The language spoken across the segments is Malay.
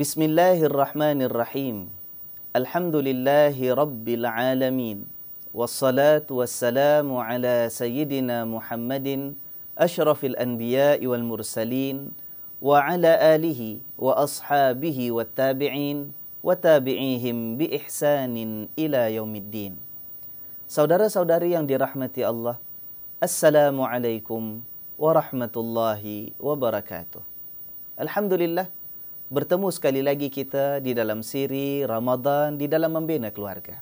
بسم الله الرحمن الرحيم الحمد لله رب العالمين والصلاة والسلام على سيدنا محمد أشرف الأنبياء والمرسلين وعلى آله وأصحابه والتابعين وتابعيهم بإحسان إلى يوم الدين Saudara-saudari yang dirahmati Allah, Assalamualaikum warahmatullahi wabarakatuh. Alhamdulillah, bertemu sekali lagi kita di dalam siri Ramadan di dalam membina keluarga.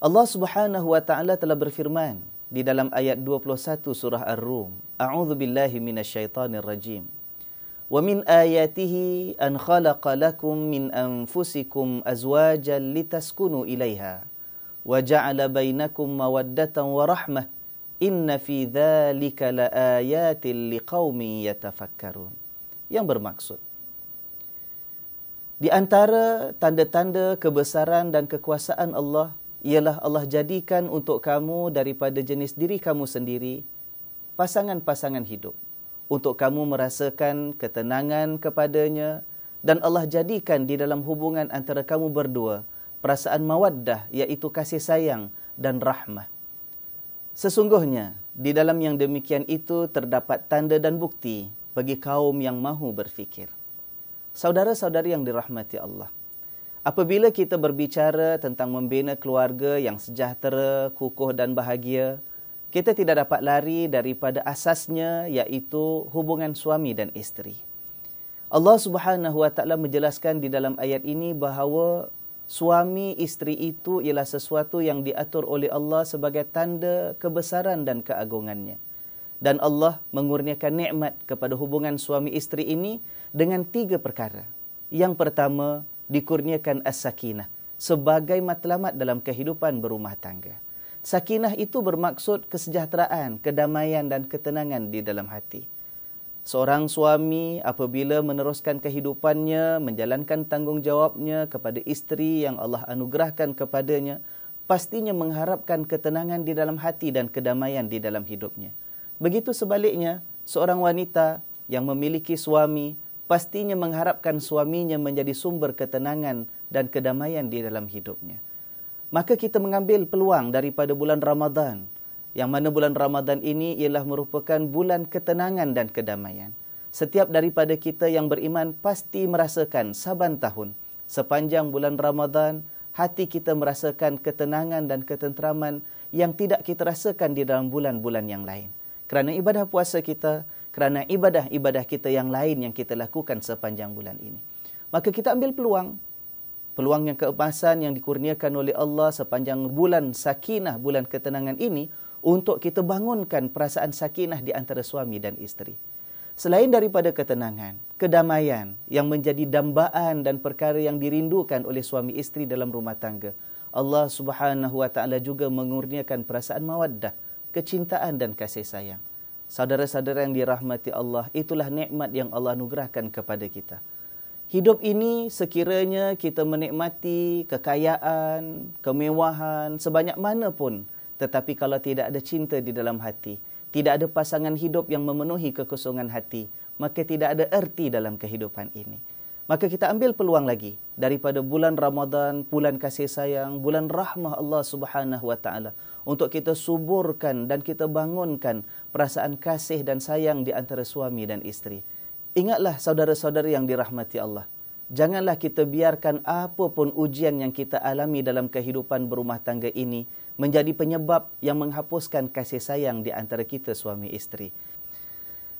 Allah Subhanahu wa taala telah berfirman di dalam ayat 21 surah Ar-Rum, A'udzu billahi minasyaitonir rajim. Wa min ayatihi an khalaqa lakum min anfusikum azwajan litaskunu ilaiha wa ja'ala bainakum mawaddatan wa rahmah. Inna fi dhalika laayatil liqaumin yatafakkarun. Yang bermaksud di antara tanda-tanda kebesaran dan kekuasaan Allah ialah Allah jadikan untuk kamu daripada jenis diri kamu sendiri pasangan-pasangan hidup untuk kamu merasakan ketenangan kepadanya dan Allah jadikan di dalam hubungan antara kamu berdua perasaan mawaddah iaitu kasih sayang dan rahmah. Sesungguhnya di dalam yang demikian itu terdapat tanda dan bukti bagi kaum yang mahu berfikir. Saudara-saudari yang dirahmati Allah. Apabila kita berbicara tentang membina keluarga yang sejahtera, kukuh dan bahagia, kita tidak dapat lari daripada asasnya iaitu hubungan suami dan isteri. Allah Subhanahu Wa Taala menjelaskan di dalam ayat ini bahawa suami isteri itu ialah sesuatu yang diatur oleh Allah sebagai tanda kebesaran dan keagungannya. Dan Allah mengurniakan nikmat kepada hubungan suami isteri ini dengan tiga perkara. Yang pertama, dikurniakan as-sakinah sebagai matlamat dalam kehidupan berumah tangga. Sakinah itu bermaksud kesejahteraan, kedamaian dan ketenangan di dalam hati. Seorang suami apabila meneruskan kehidupannya, menjalankan tanggungjawabnya kepada isteri yang Allah anugerahkan kepadanya, pastinya mengharapkan ketenangan di dalam hati dan kedamaian di dalam hidupnya. Begitu sebaliknya, seorang wanita yang memiliki suami pastinya mengharapkan suaminya menjadi sumber ketenangan dan kedamaian di dalam hidupnya. Maka kita mengambil peluang daripada bulan Ramadan yang mana bulan Ramadan ini ialah merupakan bulan ketenangan dan kedamaian. Setiap daripada kita yang beriman pasti merasakan saban tahun sepanjang bulan Ramadan hati kita merasakan ketenangan dan ketenteraman yang tidak kita rasakan di dalam bulan-bulan yang lain. Kerana ibadah puasa kita kerana ibadah-ibadah kita yang lain yang kita lakukan sepanjang bulan ini. Maka kita ambil peluang. Peluang yang keemasan yang dikurniakan oleh Allah sepanjang bulan sakinah, bulan ketenangan ini untuk kita bangunkan perasaan sakinah di antara suami dan isteri. Selain daripada ketenangan, kedamaian yang menjadi dambaan dan perkara yang dirindukan oleh suami isteri dalam rumah tangga, Allah Subhanahu wa taala juga mengurniakan perasaan mawaddah, kecintaan dan kasih sayang saudara-saudara yang dirahmati Allah, itulah nikmat yang Allah anugerahkan kepada kita. Hidup ini sekiranya kita menikmati kekayaan, kemewahan sebanyak mana pun, tetapi kalau tidak ada cinta di dalam hati, tidak ada pasangan hidup yang memenuhi kekosongan hati, maka tidak ada erti dalam kehidupan ini maka kita ambil peluang lagi daripada bulan Ramadan, bulan kasih sayang, bulan rahmah Allah Subhanahu wa taala untuk kita suburkan dan kita bangunkan perasaan kasih dan sayang di antara suami dan isteri. Ingatlah saudara-saudari yang dirahmati Allah. Janganlah kita biarkan apapun ujian yang kita alami dalam kehidupan berumah tangga ini menjadi penyebab yang menghapuskan kasih sayang di antara kita suami isteri.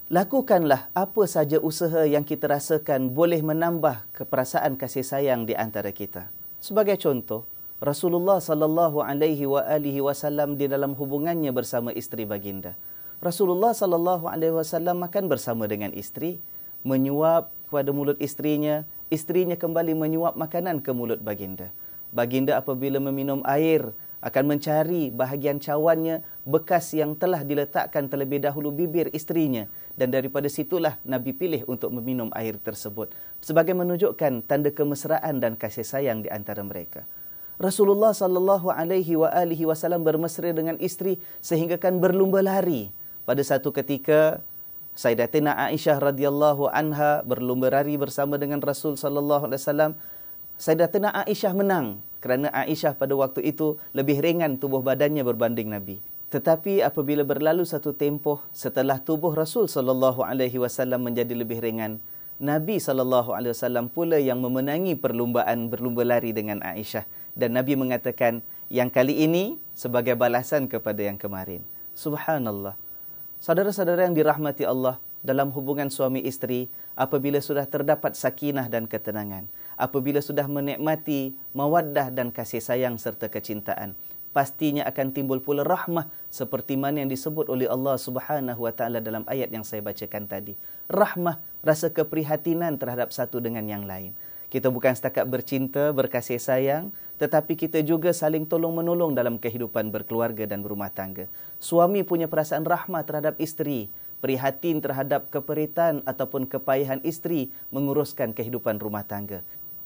Lakukanlah apa saja usaha yang kita rasakan boleh menambah keperasaan kasih sayang di antara kita. Sebagai contoh, Rasulullah sallallahu alaihi wa alihi wasallam di dalam hubungannya bersama isteri baginda. Rasulullah sallallahu alaihi wasallam makan bersama dengan isteri, menyuap kepada mulut isterinya, isterinya kembali menyuap makanan ke mulut baginda. Baginda apabila meminum air, akan mencari bahagian cawannya bekas yang telah diletakkan terlebih dahulu bibir istrinya dan daripada situlah Nabi pilih untuk meminum air tersebut sebagai menunjukkan tanda kemesraan dan kasih sayang di antara mereka. Rasulullah sallallahu alaihi wa alihi wasallam bermesra dengan isteri sehingga kan berlumba lari. Pada satu ketika Sayyidatina Aisyah radhiyallahu anha berlumba lari bersama dengan Rasul sallallahu alaihi wasallam. Sayyidatina Aisyah menang kerana Aisyah pada waktu itu lebih ringan tubuh badannya berbanding Nabi. Tetapi apabila berlalu satu tempoh setelah tubuh Rasul sallallahu alaihi wasallam menjadi lebih ringan, Nabi sallallahu alaihi wasallam pula yang memenangi perlumbaan berlumba lari dengan Aisyah dan Nabi mengatakan yang kali ini sebagai balasan kepada yang kemarin. Subhanallah. Saudara-saudara yang dirahmati Allah dalam hubungan suami isteri apabila sudah terdapat sakinah dan ketenangan apabila sudah menikmati mawaddah dan kasih sayang serta kecintaan pastinya akan timbul pula rahmah seperti mana yang disebut oleh Allah Subhanahu wa taala dalam ayat yang saya bacakan tadi rahmah rasa keprihatinan terhadap satu dengan yang lain kita bukan setakat bercinta berkasih sayang tetapi kita juga saling tolong-menolong dalam kehidupan berkeluarga dan berumah tangga suami punya perasaan rahmah terhadap isteri prihatin terhadap keperitan ataupun kepayahan isteri menguruskan kehidupan rumah tangga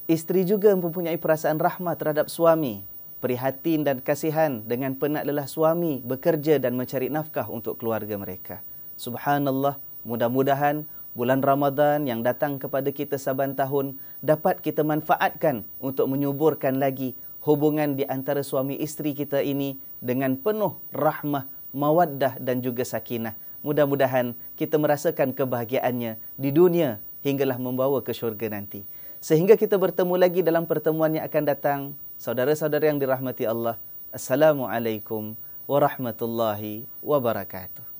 Isteri juga mempunyai perasaan rahmat terhadap suami, prihatin dan kasihan dengan penat lelah suami bekerja dan mencari nafkah untuk keluarga mereka. Subhanallah, mudah-mudahan bulan Ramadan yang datang kepada kita saban tahun dapat kita manfaatkan untuk menyuburkan lagi hubungan di antara suami isteri kita ini dengan penuh rahmah, mawaddah dan juga sakinah. Mudah-mudahan kita merasakan kebahagiaannya di dunia hinggalah membawa ke syurga nanti. Sehingga kita bertemu lagi dalam pertemuan yang akan datang. Saudara-saudara yang dirahmati Allah. Assalamualaikum warahmatullahi wabarakatuh.